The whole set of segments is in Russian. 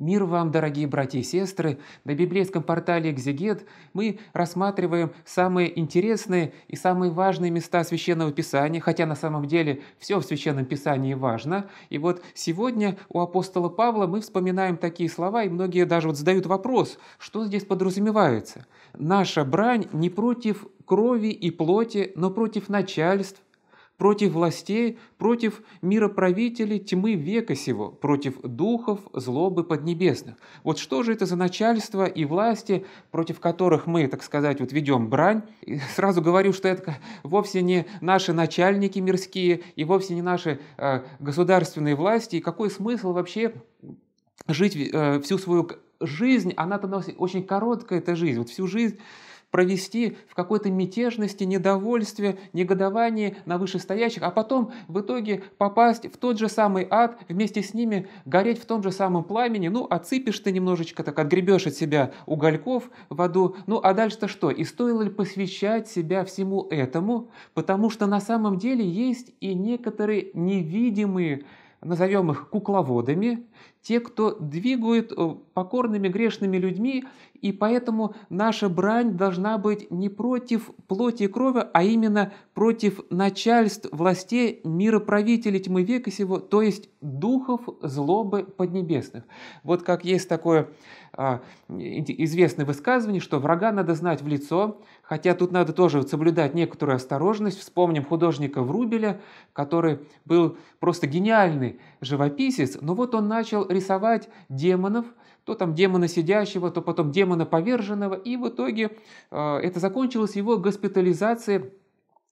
Мир вам, дорогие братья и сестры! На библейском портале «Экзегет» мы рассматриваем самые интересные и самые важные места Священного Писания, хотя на самом деле все в Священном Писании важно. И вот сегодня у апостола Павла мы вспоминаем такие слова, и многие даже вот задают вопрос, что здесь подразумевается. Наша брань не против крови и плоти, но против начальств, против властей, против мироправителей тьмы века сего, против духов злобы поднебесных. Вот что же это за начальство и власти, против которых мы, так сказать, вот ведем брань? И сразу говорю, что это вовсе не наши начальники мирские и вовсе не наши э, государственные власти. И какой смысл вообще жить э, всю свою жизнь, она-то очень короткая, эта жизнь. Вот всю жизнь провести в какой-то мятежности, недовольстве, негодовании на вышестоящих, а потом в итоге попасть в тот же самый ад, вместе с ними гореть в том же самом пламени, ну, отсыпешь ты немножечко, так отгребешь от себя угольков в аду, ну, а дальше-то что? И стоило ли посвящать себя всему этому? Потому что на самом деле есть и некоторые невидимые назовем их кукловодами, те, кто двигают э, покорными грешными людьми, и поэтому наша брань должна быть не против плоти и крови, а именно против начальств, властей, мироправителей тьмы века сего, то есть духов злобы поднебесных. Вот как есть такое а, известное высказывание, что врага надо знать в лицо, Хотя тут надо тоже соблюдать некоторую осторожность. Вспомним художника Врубеля, который был просто гениальный живописец, но вот он начал рисовать демонов, то там демона сидящего, то потом демона поверженного, и в итоге э, это закончилось его госпитализацией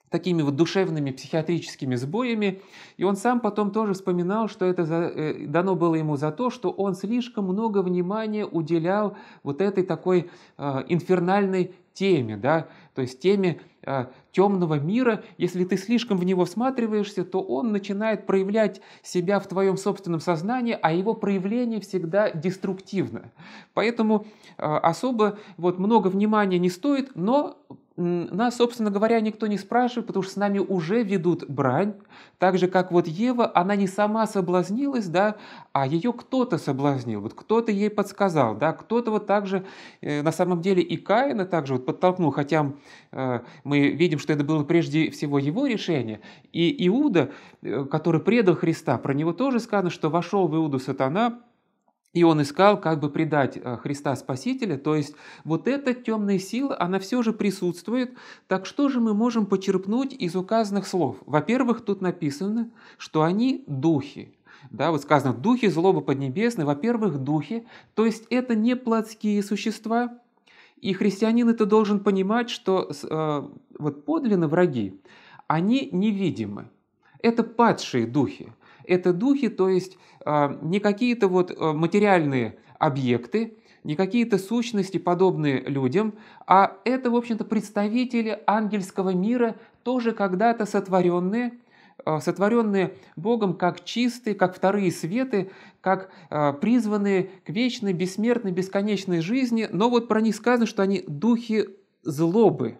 такими вот душевными психиатрическими сбоями. И он сам потом тоже вспоминал, что это за, э, дано было ему за то, что он слишком много внимания уделял вот этой такой э, инфернальной теме, да, то есть теме а, темного мира, если ты слишком в него всматриваешься, то он начинает проявлять себя в твоем собственном сознании, а его проявление всегда деструктивно. Поэтому э, особо вот, много внимания не стоит, но нас, собственно говоря, никто не спрашивает, потому что с нами уже ведут брань. Так же, как вот Ева, она не сама соблазнилась, да, а ее кто-то соблазнил, вот кто-то ей подсказал, да, кто-то вот также, э, на самом деле, и Каина также вот подтолкнул, хотя э, мы видим, видим, что это было прежде всего его решение. И Иуда, э, который предал Христа, про него тоже сказано, что вошел в Иуду сатана, и он искал, как бы предать э, Христа Спасителя. То есть вот эта темная сила, она все же присутствует. Так что же мы можем почерпнуть из указанных слов? Во-первых, тут написано, что они духи. Да, вот сказано, духи злобы поднебесной, во-первых, духи, то есть это не плотские существа, и христианин это должен понимать, что э, вот подлинно враги, они невидимы. Это падшие духи. Это духи, то есть э, не какие-то вот э, материальные объекты, не какие-то сущности, подобные людям, а это, в общем-то, представители ангельского мира, тоже когда-то сотворенные, Э, сотворенные Богом как чистые, как вторые светы, как э, призванные к вечной, бессмертной, бесконечной жизни, но вот про них сказано, что они духи злобы.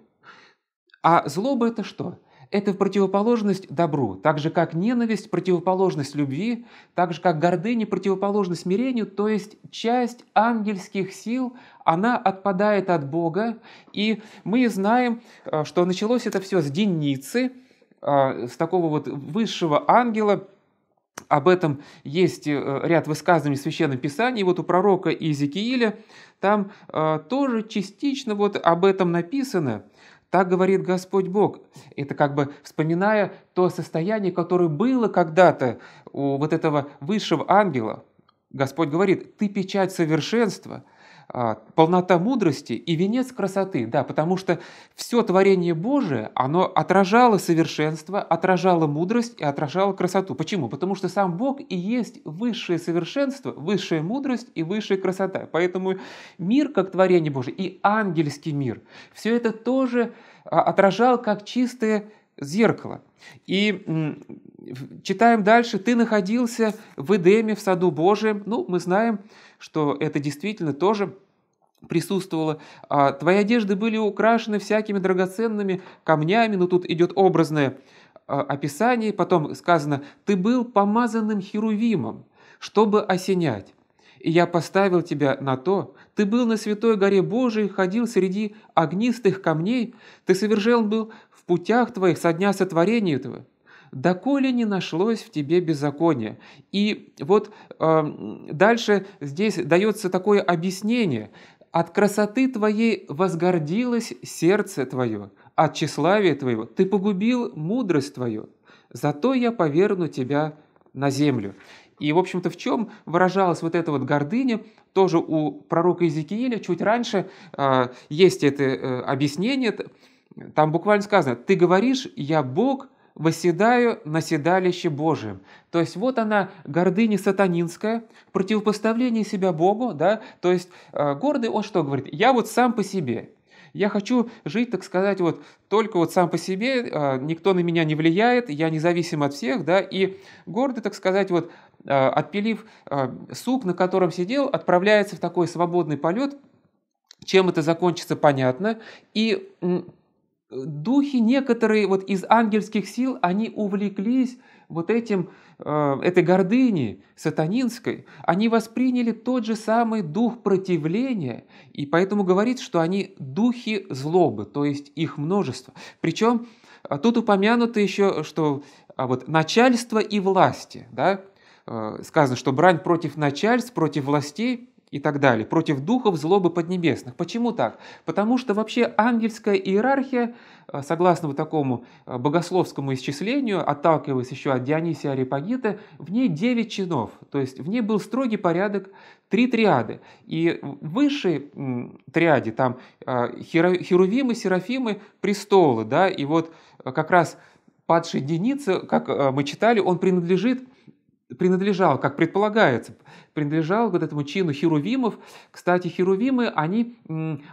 А злоба – это что? Это противоположность добру, так же как ненависть – противоположность любви, так же как гордыня – противоположность смирению, то есть часть ангельских сил, она отпадает от Бога, и мы знаем, э, что началось это все с Деницы – а, с такого вот высшего ангела, об этом есть э, ряд высказываний в Священном Писании. Вот у пророка Иезекииля там а, тоже частично вот об этом написано. Так говорит Господь Бог. Это как бы вспоминая то состояние, которое было когда-то у вот этого высшего ангела. Господь говорит, ты печать совершенства – а, полнота мудрости и венец красоты, да, потому что все творение Божие, оно отражало совершенство, отражало мудрость и отражало красоту. Почему? Потому что сам Бог и есть высшее совершенство, высшая мудрость и высшая красота. Поэтому мир как творение Божие и ангельский мир, все это тоже а, отражал как чистое зеркало. И читаем дальше. «Ты находился в Эдеме, в саду Божием». Ну, мы знаем, что это действительно тоже присутствовало. «А «Твои одежды были украшены всякими драгоценными камнями». Ну, тут идет образное а, описание. Потом сказано «Ты был помазанным херувимом, чтобы осенять» и я поставил тебя на то. Ты был на святой горе Божией, ходил среди огнистых камней, ты совершил был путях твоих со дня сотворения твоего, доколе не нашлось в тебе беззакония. И вот э, дальше здесь дается такое объяснение. От красоты твоей возгордилось сердце твое, от тщеславия твоего ты погубил мудрость твою, зато я поверну тебя на землю. И, в общем-то, в чем выражалась вот эта вот гордыня, тоже у пророка Иезекииля чуть раньше э, есть это э, объяснение, там буквально сказано, ты говоришь, я Бог, восседаю на седалище Божьем. То есть вот она, гордыня сатанинская, противопоставление себя Богу, да, то есть э, гордый он что говорит? Я вот сам по себе, я хочу жить, так сказать, вот только вот сам по себе, э, никто на меня не влияет, я независим от всех, да, и гордый, так сказать, вот э, отпилив э, сук, на котором сидел, отправляется в такой свободный полет, чем это закончится, понятно, и духи некоторые вот из ангельских сил, они увлеклись вот этим, э, этой гордыней сатанинской, они восприняли тот же самый дух противления, и поэтому говорит, что они духи злобы, то есть их множество. Причем э, тут упомянуто еще, что а, вот начальство и власти, да, э, сказано, что брань против начальств, против властей – и так далее, против духов злобы поднебесных. Почему так? Потому что вообще ангельская иерархия, э, согласно вот такому э, богословскому исчислению, отталкиваясь еще от Дионисия Арипагита, в ней 9 чинов, то есть в ней был строгий порядок, три триады. И высшие триады там э, херувимы, серафимы, престолы, да, и вот как раз падший Деница, как мы читали, он принадлежит принадлежал, как предполагается, принадлежал вот этому чину херувимов. Кстати, херувимы, они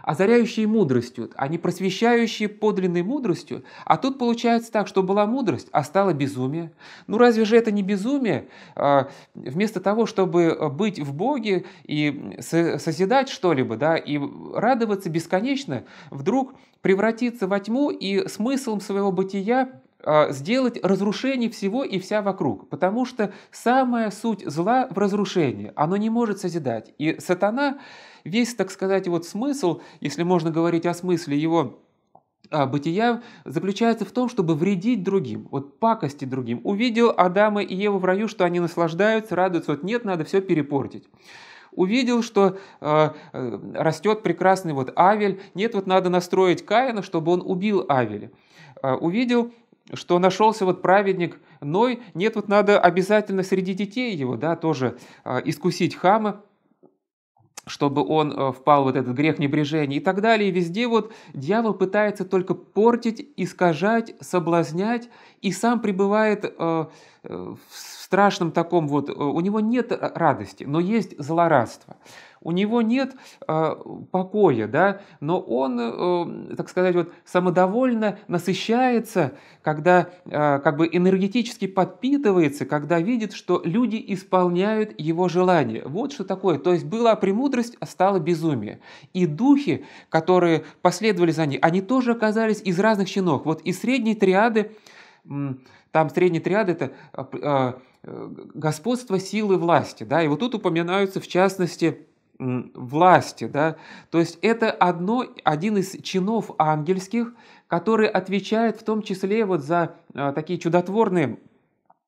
озаряющие мудростью, они просвещающие подлинной мудростью. А тут получается так, что была мудрость, а стало безумие. Ну разве же это не безумие? А, вместо того, чтобы быть в Боге и созидать что-либо, да, и радоваться бесконечно, вдруг превратиться во тьму и смыслом своего бытия а, сделать разрушение всего и вся вокруг, потому что самая суть зла в разрушении, оно не может созидать. И сатана, весь, так сказать, вот смысл, если можно говорить о смысле его а, бытия заключается в том, чтобы вредить другим, вот пакости другим. Увидел Адама и Еву в раю, что они наслаждаются, радуются, вот нет, надо все перепортить увидел, что а, э, растет прекрасный вот Авель, нет, вот надо настроить Каина, чтобы он убил Авеля. увидел, что нашелся вот праведник Ной, нет, вот надо обязательно среди детей его, да, тоже а, искусить хама, чтобы он э, впал в вот этот грех небрежения и так далее. И везде вот дьявол пытается только портить, искажать, соблазнять, и сам пребывает э, э, в страшном таком вот, у него нет радости, но есть злорадство у него нет э, покоя, да, но он, э, так сказать, вот самодовольно насыщается, когда э, как бы энергетически подпитывается, когда видит, что люди исполняют его желания. Вот что такое. То есть была премудрость, а стало безумие. И духи, которые последовали за ней, они тоже оказались из разных чинов. Вот из средней триады, там средний триад это а, э, господство силы власти. Да? И вот тут упоминаются в частности власти. Да? То есть это одно, один из чинов ангельских, который отвечает в том числе вот за э, такие чудотворные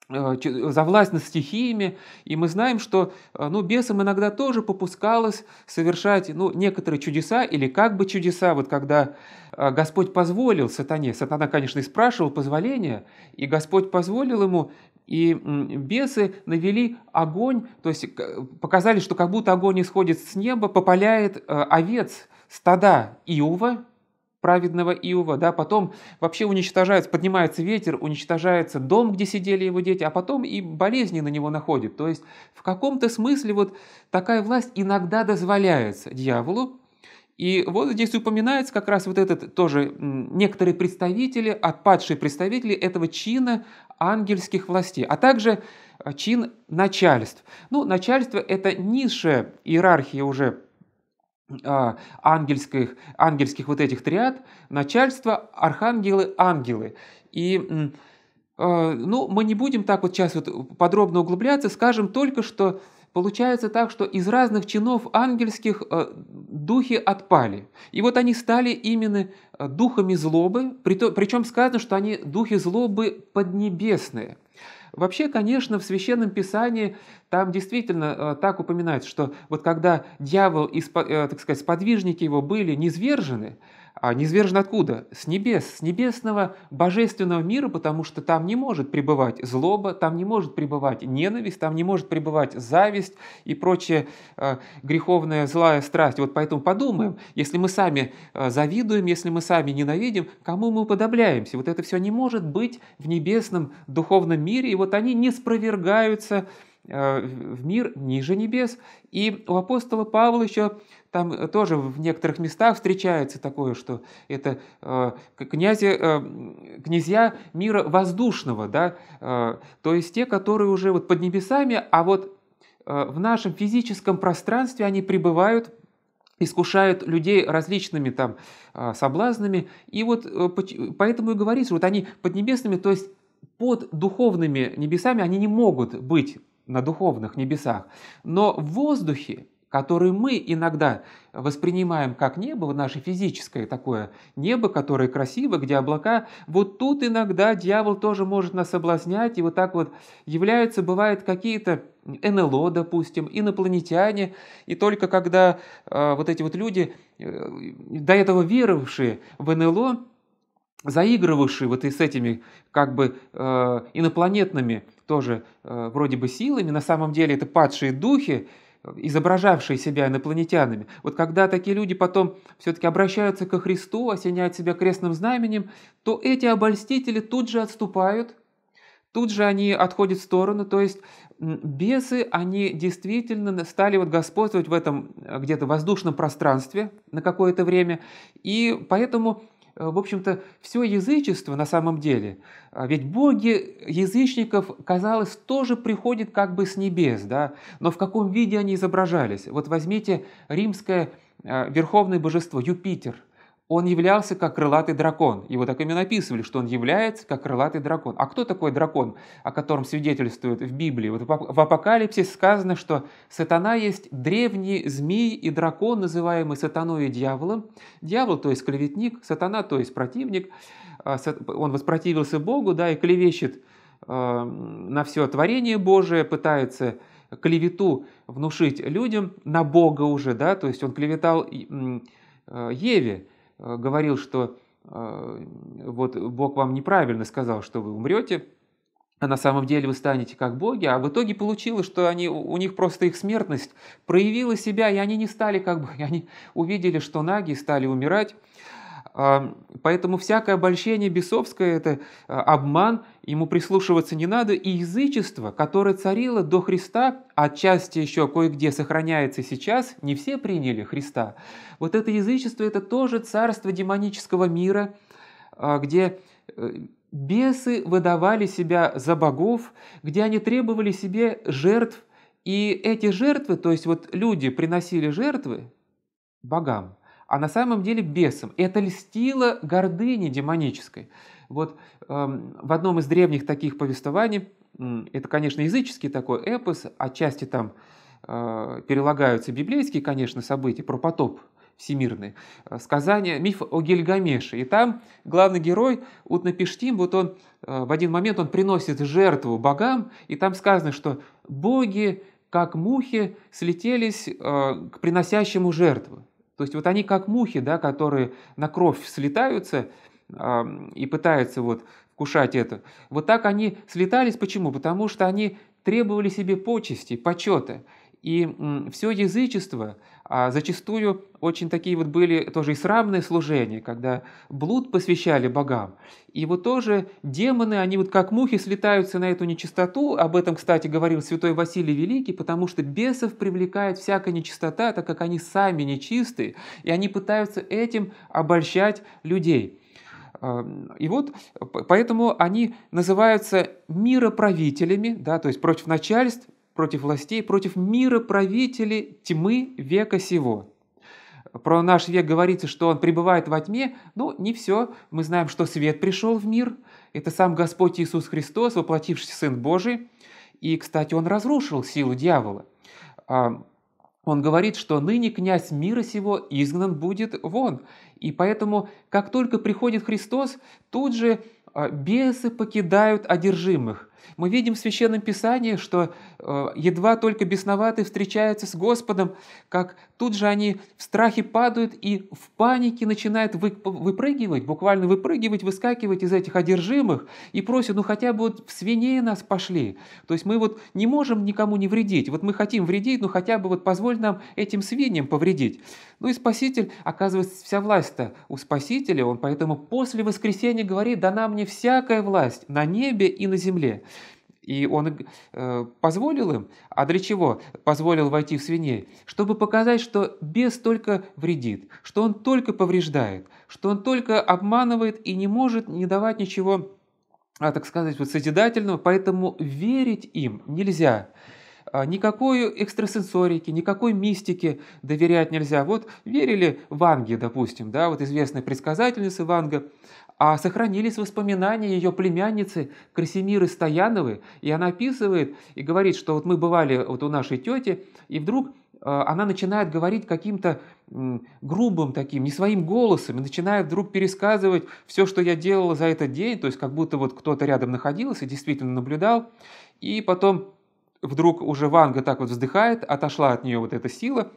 э, за власть над стихиями, и мы знаем, что э, ну, бесам иногда тоже попускалось совершать ну, некоторые чудеса или как бы чудеса, вот когда Господь позволил сатане, сатана, конечно, и спрашивал позволения, и Господь позволил ему и бесы навели огонь, то есть показали, что как будто огонь исходит с неба, попаляет э, овец стада Иова, праведного Иова, да, потом вообще уничтожается, поднимается ветер, уничтожается дом, где сидели его дети, а потом и болезни на него находят. То есть в каком-то смысле вот такая власть иногда дозволяется дьяволу, и вот здесь упоминается как раз вот этот тоже некоторые представители, отпадшие представители этого чина ангельских властей, а также э, чин начальств. Ну, начальство – это низшая иерархия уже а, ангельских, ангельских вот этих триад, начальство, архангелы, ангелы. И э, ну, мы не будем так вот сейчас вот подробно углубляться, скажем только, что Получается так, что из разных чинов ангельских э, духи отпали. И вот они стали именно э, духами злобы, причем сказано, что они духи злобы поднебесные. Вообще, конечно, в Священном Писании там действительно э, так упоминается, что вот когда дьявол и, так сказать, сподвижники его были низвержены, а низвержен откуда? С небес, с небесного божественного мира, потому что там не может пребывать злоба, там не может пребывать ненависть, там не может пребывать зависть и прочая э, греховная злая страсть. Вот поэтому подумаем, если мы сами э, завидуем, если мы сами ненавидим, кому мы уподобляемся? Вот это все не может быть в небесном духовном мире, и вот они не спровергаются Э, в мир ниже небес. И у апостола Павла еще там э, тоже в некоторых местах встречается такое, что это э, князя, э, князья мира воздушного, да, то есть те, которые уже вот под небесами, а вот в нашем физическом пространстве они пребывают искушают людей различными там соблазнами. И вот поэтому и говорится, вот они под небесными, то есть под духовными небесами они не могут быть, на духовных небесах. Но в воздухе, который мы иногда воспринимаем как небо, вот наше физическое такое небо, которое красиво, где облака, вот тут иногда дьявол тоже может нас соблазнять, и вот так вот являются, бывают какие-то НЛО, допустим, инопланетяне, и только когда э, вот эти вот люди, э, до этого веровавшие в НЛО, заигрывавший вот и с этими как бы э, инопланетными тоже э, вроде бы силами, на самом деле это падшие духи, изображавшие себя инопланетянами. Вот когда такие люди потом все-таки обращаются ко Христу, осеняют себя крестным знаменем, то эти обольстители тут же отступают, тут же они отходят в сторону, то есть бесы, они действительно стали вот господствовать в этом э, где-то воздушном пространстве на какое-то время, и поэтому в общем-то, все язычество на самом деле, а ведь боги язычников, казалось, тоже приходят как бы с небес, да, но в каком виде они изображались? Вот возьмите римское а, верховное божество Юпитер – он являлся как крылатый дракон. Его так именно описывали, что он является как крылатый дракон. А кто такой дракон, о котором свидетельствует в Библии? Вот в Апокалипсисе сказано, что сатана есть древний змей и дракон, называемый сатаной и дьяволом. Дьявол, то есть клеветник, сатана, то есть противник. А, он воспротивился Богу да, и клевещет эм, на все творение Божие, пытается клевету внушить людям на Бога уже, да, то есть он клеветал э, Еве, Э, говорил, что э, вот Бог вам неправильно сказал, что вы умрете, а на самом деле вы станете как боги, а в итоге получилось, что они, у них просто их смертность проявила себя, и они не стали как бы, они увидели, что наги стали умирать, Поэтому всякое обольщение бесовское – это а, обман, ему прислушиваться не надо. И язычество, которое царило до Христа, отчасти еще кое-где сохраняется сейчас, не все приняли Христа. Вот это язычество – это тоже царство демонического мира, а, где э, бесы выдавали себя за богов, где они требовали себе жертв. И эти жертвы, то есть вот люди приносили жертвы богам – а на самом деле бесом. Это льстило гордыне демонической. Вот эм, в одном из древних таких повествований, это, конечно, языческий такой эпос, отчасти там э, перелагаются библейские, конечно, события про потоп всемирный, э, сказание, миф о Гильгамеше. И там главный герой Утнапиштим, вот он э, в один момент он приносит жертву богам, и там сказано, что боги, как мухи, слетелись к приносящему жертву. То есть вот они как мухи, да, которые на кровь слетаются э, и пытаются вот кушать это. Вот так они слетались. Почему? Потому что они требовали себе почести, почета. И все язычество, а зачастую очень такие вот были тоже и срамные служения, когда блуд посвящали богам. И вот тоже демоны, они вот как мухи слетаются на эту нечистоту. Об этом, кстати, говорил святой Василий Великий, потому что бесов привлекает всякая нечистота, так как они сами нечистые, и они пытаются этим обольщать людей. Эм, и вот поэтому они называются мироправителями, да, то есть против начальств против властей, против мира правителей тьмы века сего. Про наш век говорится, что он пребывает во тьме, но ну, не все. Мы знаем, что свет пришел в мир. Это сам Господь Иисус Христос, воплотившийся Сын Божий. И, кстати, он разрушил силу дьявола. А, он говорит, что ныне князь мира сего изгнан будет вон. И поэтому, как только приходит Христос, тут же а, бесы покидают одержимых. Мы видим в Священном Писании, что э, едва только бесноватые встречаются с Господом, как тут же они в страхе падают и в панике начинают выпрыгивать, буквально выпрыгивать, выскакивать из этих одержимых и просят, ну хотя бы вот в свиней нас пошли. То есть мы вот не можем никому не вредить. Вот мы хотим вредить, но хотя бы вот позволь нам этим свиньям повредить. Ну и Спаситель, оказывается, вся власть-то у Спасителя, он поэтому после воскресения говорит, дана мне всякая власть на небе и на земле. И он э, позволил им, а для чего позволил войти в свиней? Чтобы показать, что бес только вредит, что он только повреждает, что он только обманывает и не может не давать ничего, а, так сказать, вот созидательного, поэтому верить им нельзя. А, никакой экстрасенсорики, никакой мистики доверять нельзя. Вот верили Ванге, допустим, да, вот известная предсказательница Ванга, а сохранились воспоминания ее племянницы Красимиры Стояновой, и она описывает и говорит, что вот мы бывали вот у нашей тети, и вдруг э, она начинает говорить каким-то грубым таким, не своим голосом, и начинает вдруг пересказывать все, что я делала за этот день, то есть как будто вот кто-то рядом находился, действительно наблюдал, и потом вдруг уже Ванга так вот вздыхает, отошла от нее вот эта сила,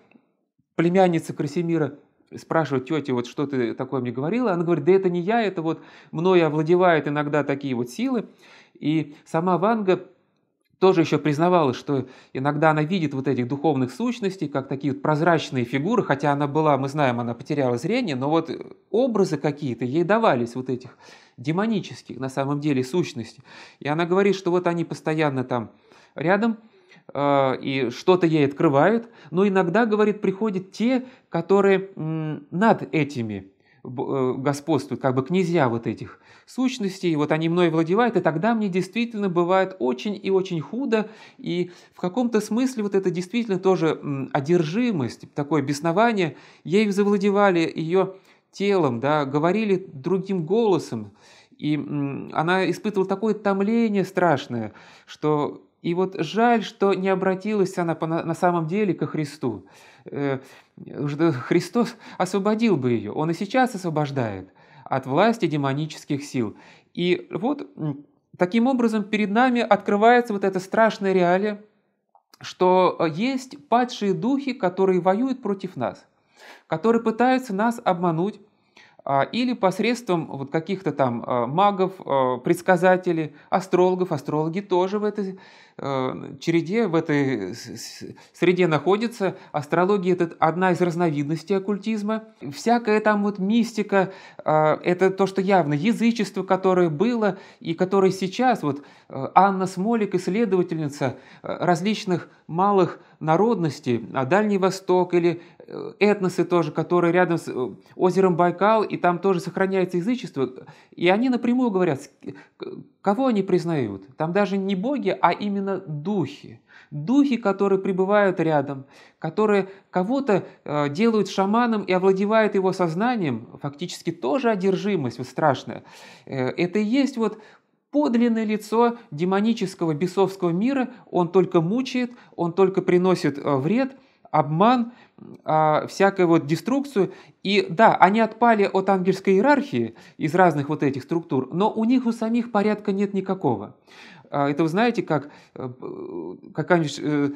племянница Красимира – спрашиваю тети, вот что ты такое мне говорила, она говорит, да это не я, это вот мной овладевают иногда такие вот силы. И сама Ванга тоже еще признавалась, что иногда она видит вот этих духовных сущностей, как такие вот прозрачные фигуры, хотя она была, мы знаем, она потеряла зрение, но вот образы какие-то ей давались вот этих демонических на самом деле сущностей. И она говорит, что вот они постоянно там рядом – а, и что-то ей открывают, но иногда, говорит, приходят те, которые над этими э, господствуют, как бы князья вот этих сущностей, вот они мной владевают, и тогда мне действительно бывает очень и очень худо, и в каком-то смысле вот это действительно тоже одержимость, такое беснование, ей завладевали ее телом, да, говорили другим голосом, и она испытывала такое томление страшное, что и вот жаль, что не обратилась она на самом деле ко Христу. Э, Христос освободил бы ее. Он и сейчас освобождает от власти демонических сил. И вот таким образом перед нами открывается вот эта страшная реалия, что э, есть падшие духи, которые воюют против нас, которые пытаются нас обмануть, а, или посредством вот каких-то там э, магов, предсказателей, астрологов. Астрологи тоже в это Э, череде, в этой среде находится. Астрология – это одна из разновидностей оккультизма. Всякая там вот мистика э, – это то, что явно язычество, которое было и которое сейчас. Вот э, Анна Смолик, исследовательница различных малых народностей, а Дальний Восток или этносы тоже, которые рядом с озером Байкал, и там тоже сохраняется язычество. И они напрямую говорят, Кого они признают? Там даже не боги, а именно духи. Духи, которые пребывают рядом, которые кого-то э, делают шаманом и овладевают его сознанием, фактически тоже одержимость вот страшная. Э, это и есть вот подлинное лицо демонического бесовского мира. Он только мучает, он только приносит э, вред – обман, а, всякую вот деструкцию. И да, они отпали от ангельской иерархии из разных вот этих структур, но у них у самих порядка нет никакого. А, это вы знаете, как э, какая-нибудь э,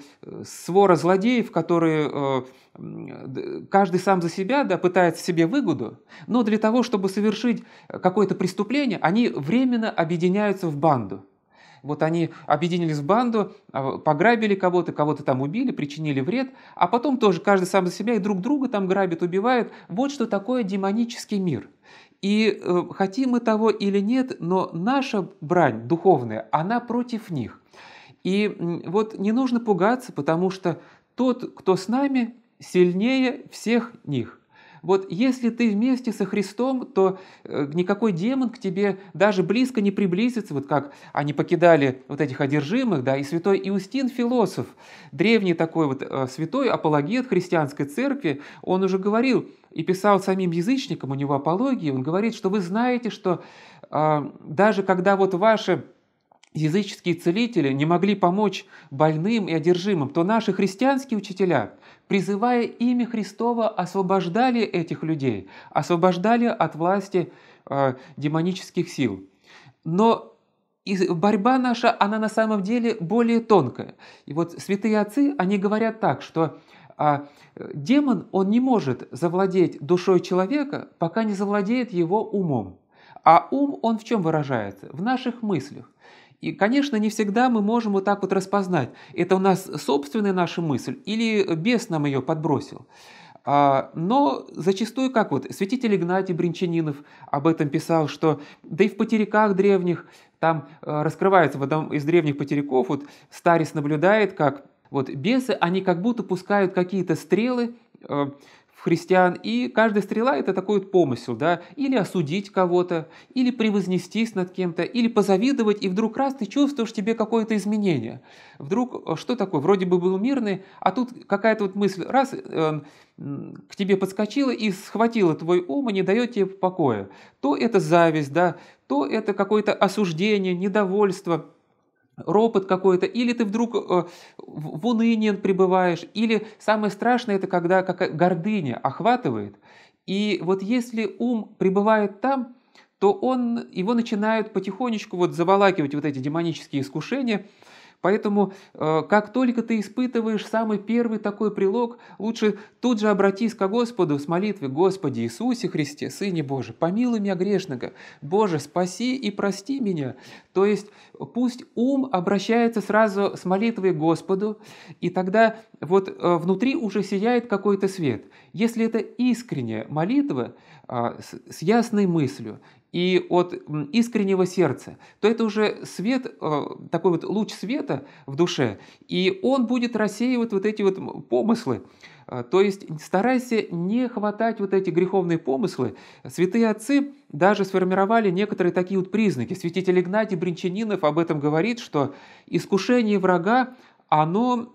свора злодеев, которые э, каждый сам за себя да, пытается себе выгоду, но для того, чтобы совершить какое-то преступление, они временно объединяются в банду вот они объединились в банду, а, пограбили кого-то, кого-то там убили, причинили вред, а потом тоже каждый сам за себя и друг друга там грабит, убивает. Вот что такое демонический мир. И э, хотим мы того или нет, но наша брань духовная, она против них. И э, вот не нужно пугаться, потому что тот, кто с нами, сильнее всех них – вот если ты вместе со Христом, то э, никакой демон к тебе даже близко не приблизится, вот как они покидали вот этих одержимых, да, и святой Иустин, философ, древний такой вот э, святой апологет христианской церкви, он уже говорил и писал самим язычникам, у него апологии, он говорит, что вы знаете, что э, даже когда вот ваши языческие целители не могли помочь больным и одержимым, то наши христианские учителя, призывая имя Христова, освобождали этих людей, освобождали от власти э, демонических сил. Но и борьба наша, она на самом деле более тонкая. И вот святые отцы, они говорят так, что а демон, он не может завладеть душой человека, пока не завладеет его умом. А ум, он в чем выражается? В наших мыслях. И, конечно, не всегда мы можем вот так вот распознать, это у нас собственная наша мысль или бес нам ее подбросил. А, но зачастую, как вот святитель Игнатий Бринчанинов об этом писал, что да и в потериках древних, там э, раскрывается в одном из древних потериков, вот старец наблюдает, как вот бесы, они как будто пускают какие-то стрелы, э, христиан, и каждая стрела – это такой вот помысел, да, или осудить кого-то, или превознестись над кем-то, или позавидовать, и вдруг раз ты чувствуешь тебе какое-то изменение. Вдруг, э, что такое, вроде бы был мирный, а тут какая-то вот мысль, раз, э, к тебе подскочила и схватила твой ум и не дает тебе покоя. То это зависть, да, то это какое-то осуждение, недовольство – ропот какой-то, или ты вдруг э, в уныние пребываешь, или самое страшное это когда как гордыня охватывает. И вот если ум пребывает там, то он, его начинают потихонечку вот заволакивать вот эти демонические искушения, Поэтому, э, как только ты испытываешь самый первый такой прилог, лучше тут же обратись к Господу с молитвой «Господи Иисусе Христе, Сыне Божий, помилуй меня грешного, Боже, спаси и прости меня». То есть пусть ум обращается сразу с молитвой к Господу, и тогда вот э, внутри уже сияет какой-то свет. Если это искренняя молитва а, с ясной мыслью, и от искреннего сердца, то это уже свет, э, такой вот луч света в душе, и он будет рассеивать вот эти вот помыслы. Э, то есть старайся не хватать вот эти греховные помыслы. Святые отцы даже сформировали некоторые такие вот признаки. Святитель Игнатий Бринчанинов об этом говорит, что искушение врага, оно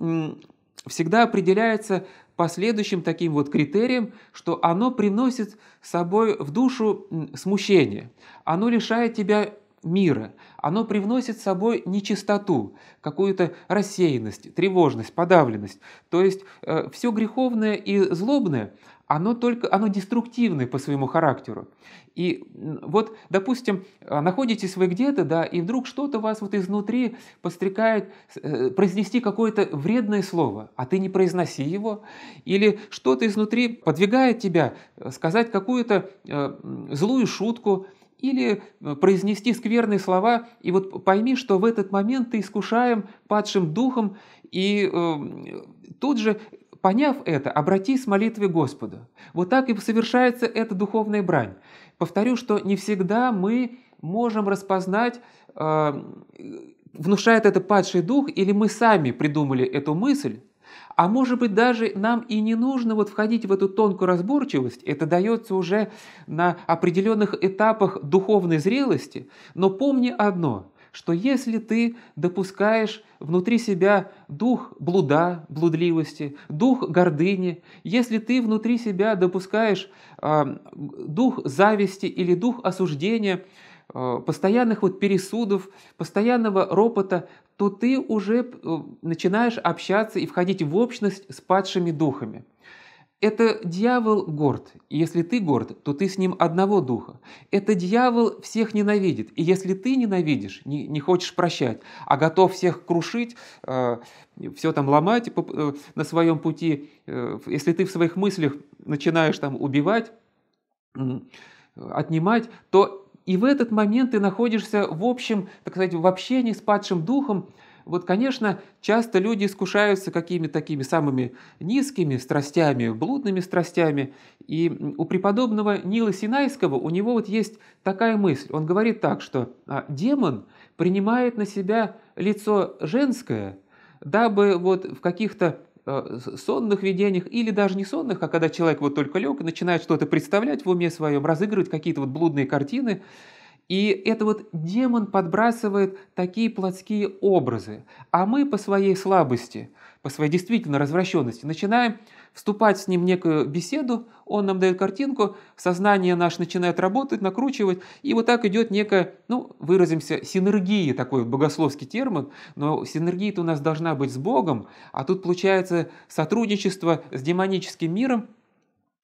всегда определяется по следующим таким вот критериям, что оно приносит с собой в душу смущение, оно лишает тебя мира, оно привносит с собой нечистоту, какую-то рассеянность, тревожность, подавленность. То есть э, все греховное и злобное, оно только, оно деструктивное по своему характеру. И вот, допустим, э, находитесь вы где-то, да, и вдруг что-то вас вот изнутри подстрекает э, произнести какое-то вредное слово, а ты не произноси его, или что-то изнутри подвигает тебя э, сказать какую-то злую шутку, или произнести скверные слова, и вот пойми, что в этот момент ты искушаем падшим духом, и э, тут же Поняв это, обратись молитве Господу. Вот так и совершается эта духовная брань. Повторю, что не всегда мы можем распознать, э, внушает это падший дух, или мы сами придумали эту мысль, а может быть, даже нам и не нужно вот входить в эту тонкую разборчивость. Это дается уже на определенных этапах духовной зрелости. Но помни одно что если ты допускаешь внутри себя дух блуда, блудливости, дух гордыни, если ты внутри себя допускаешь э, дух зависти или дух осуждения, э, постоянных вот пересудов, постоянного ропота, то ты уже э, начинаешь общаться и входить в общность с падшими духами. Это дьявол горд, и если ты горд, то ты с ним одного духа. Это дьявол всех ненавидит, и если ты ненавидишь, не, не хочешь прощать, а готов всех крушить, э, все там ломать э, на своем пути, э, если ты в своих мыслях начинаешь там убивать, э, отнимать, то и в этот момент ты находишься в общем, так сказать, в общении с падшим духом, вот, конечно, часто люди искушаются какими-то такими самыми низкими страстями, блудными страстями. И у преподобного Нила Синайского у него вот есть такая мысль. Он говорит так, что а, демон принимает на себя лицо женское, дабы вот в каких-то а, сонных видениях или даже не сонных, а когда человек вот только лег и начинает что-то представлять в уме своем, разыгрывать какие-то вот блудные картины, и это вот демон подбрасывает такие плотские образы. А мы по своей слабости, по своей действительно развращенности начинаем вступать с ним в некую беседу, он нам дает картинку, сознание наше начинает работать, накручивать, и вот так идет некая, ну, выразимся, синергия, такой богословский термин, но синергия-то у нас должна быть с Богом, а тут получается сотрудничество с демоническим миром,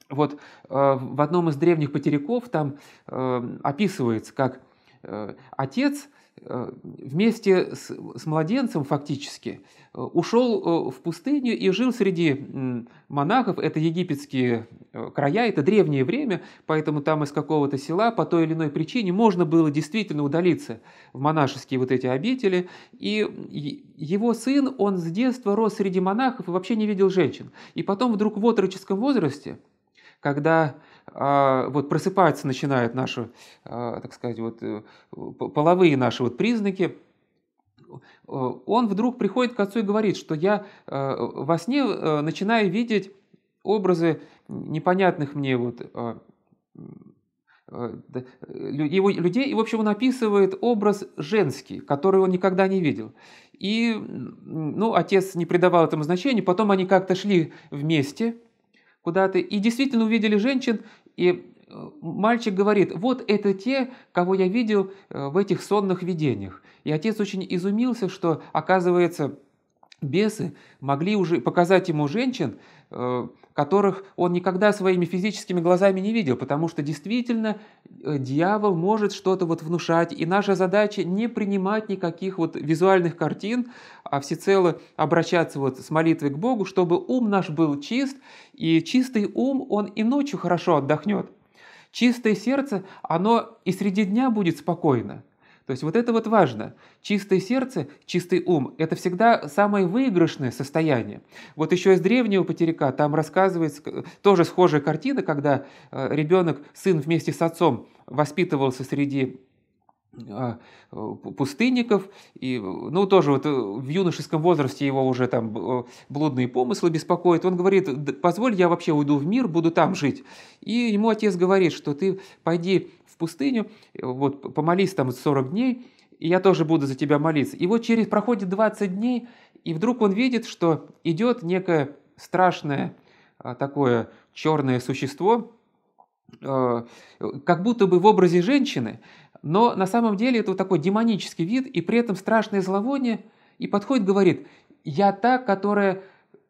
вот э, в одном из древних потеряков там э, описывается, как э, отец вместе с, с младенцем фактически ушел в пустыню и жил среди монахов. Это египетские края, это древнее время, поэтому там из какого-то села по той или иной причине можно было действительно удалиться в монашеские вот эти обители. И его сын, он с детства рос среди монахов и вообще не видел женщин. И потом вдруг в отроческом возрасте – когда а, вот просыпаются, начинают наши, а, так сказать, вот э, половые наши вот признаки, он вдруг приходит к отцу и говорит, что я э, во сне э, начинаю видеть образы непонятных мне вот его, людей, и, в общем, он описывает образ женский, который он никогда не видел. И, ну, отец не придавал этому значения, потом они как-то шли вместе, куда-то и действительно увидели женщин, и э, мальчик говорит, вот это те, кого я видел э, в этих сонных видениях. И отец очень изумился, что, оказывается, бесы могли уже показать ему женщин, э, которых он никогда своими физическими глазами не видел, потому что действительно э, дьявол может что-то вот внушать, и наша задача не принимать никаких вот визуальных картин, а всецело обращаться вот с молитвой к Богу, чтобы ум наш был чист, и чистый ум, он и ночью хорошо отдохнет. Чистое сердце, оно и среди дня будет спокойно. То есть вот это вот важно. Чистое сердце, чистый ум – это всегда самое выигрышное состояние. Вот еще из древнего потеряка там рассказывается э, тоже схожая картина, когда э, ребенок, сын вместе с отцом воспитывался среди э, пустынников, и, ну, тоже вот в юношеском возрасте его уже там блудные помыслы беспокоят. Он говорит, позволь, я вообще уйду в мир, буду там жить. И ему отец говорит, что ты пойди пустыню, э, вот помолись там 40 дней, и я тоже буду за тебя молиться. И вот через проходит 20 дней, и вдруг он видит, что идет некое страшное а, такое черное существо, э, как будто бы в образе женщины, но на самом деле это вот такой демонический вид, и при этом страшное зловоние, и подходит, говорит, «Я та, которая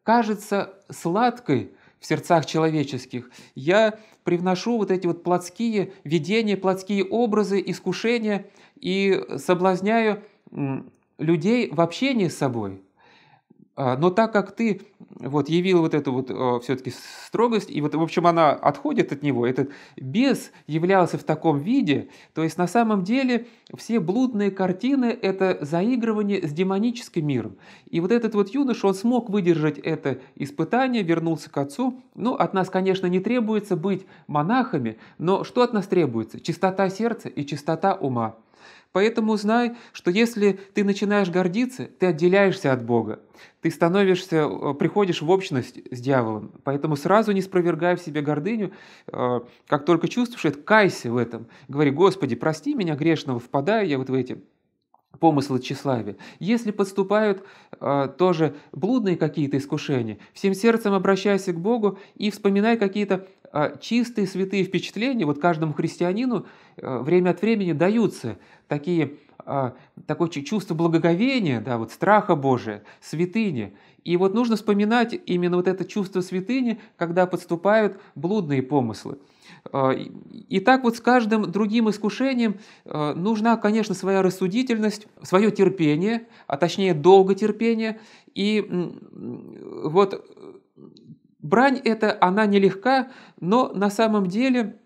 кажется сладкой, в сердцах человеческих. Я привношу вот эти вот плотские видения, плотские образы, искушения и соблазняю людей в общении с собой – а, но так как ты вот явил вот эту вот а, все-таки строгость, и вот, в общем, она отходит от него, этот бес являлся в таком виде, то есть на самом деле все блудные картины – это заигрывание с демоническим миром. И вот этот вот юноша, он смог выдержать это испытание, вернулся к отцу. Ну, от нас, конечно, не требуется быть монахами, но что от нас требуется? Чистота сердца и чистота ума. Поэтому знай, что если ты начинаешь гордиться, ты отделяешься от Бога. Ты становишься, э, приходишь в общность с дьяволом. Поэтому сразу не спровергай в себе гордыню. Э, как только чувствуешь это, кайся в этом. Говори, Господи, прости меня грешного, впадаю я вот в эти помыслы тщеславия. Если подступают э, тоже блудные какие-то искушения, всем сердцем обращайся к Богу и вспоминай какие-то а, чистые святые впечатления, вот каждому христианину э, время от времени даются такие, а, такое чувство благоговения, да, вот страха Божия, святыни. И вот нужно вспоминать именно вот это чувство святыни, когда подступают блудные помыслы. А, и так вот с каждым другим искушением э, нужна, конечно, своя рассудительность, свое терпение, а точнее долготерпение. И вот э, Брань эта, она нелегка, но на самом деле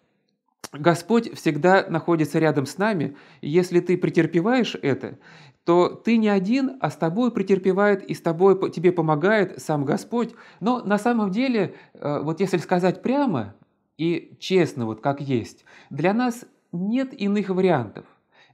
Господь всегда находится рядом с нами. Если ты претерпеваешь это, то ты не один, а с тобой претерпевает и с тобой тебе помогает сам Господь. Но на самом деле, э, вот если сказать прямо и честно, вот как есть, для нас нет иных вариантов.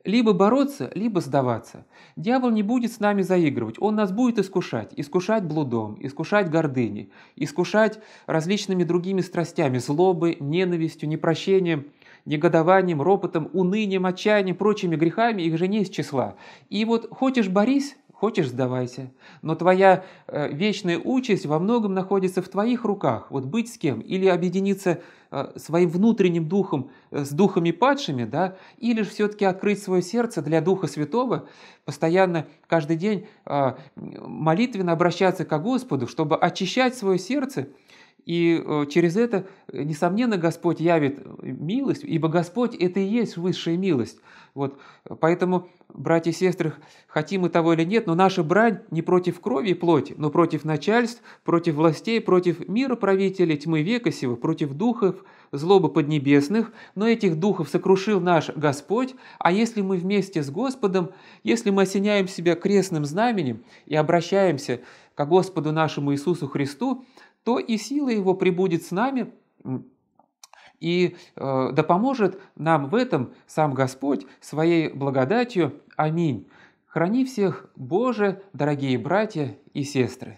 Либо бороться, либо сдаваться. Дьявол не будет с нами заигрывать, он нас будет искушать. Искушать блудом, искушать гордыней, искушать различными другими страстями, злобой, ненавистью, непрощением, негодованием, ропотом, унынием, отчаянием, прочими грехами, их же не из числа. И вот хочешь борись, Хочешь, сдавайся. Но твоя э, вечная участь во многом находится в твоих руках. Вот быть с кем или объединиться э, своим внутренним духом э, с духами падшими, да, или же все-таки открыть свое сердце для Духа Святого, постоянно каждый день э, молитвенно обращаться к Господу, чтобы очищать свое сердце, и э, через это, несомненно, Господь явит милость, ибо Господь – это и есть высшая милость. Вот. Э, поэтому братья и сестры, хотим мы того или нет, но наша брань не против крови и плоти, но против начальств, против властей, против мира правителей тьмы века сего, против духов злобы поднебесных, но этих духов сокрушил наш Господь, а если мы вместе с Господом, если мы осеняем себя крестным знаменем и обращаемся к Господу нашему Иисусу Христу, то и сила Его прибудет с нами, и э, да поможет нам в этом сам Господь своей благодатью Аминь. Храни всех, Боже, дорогие братья и сестры.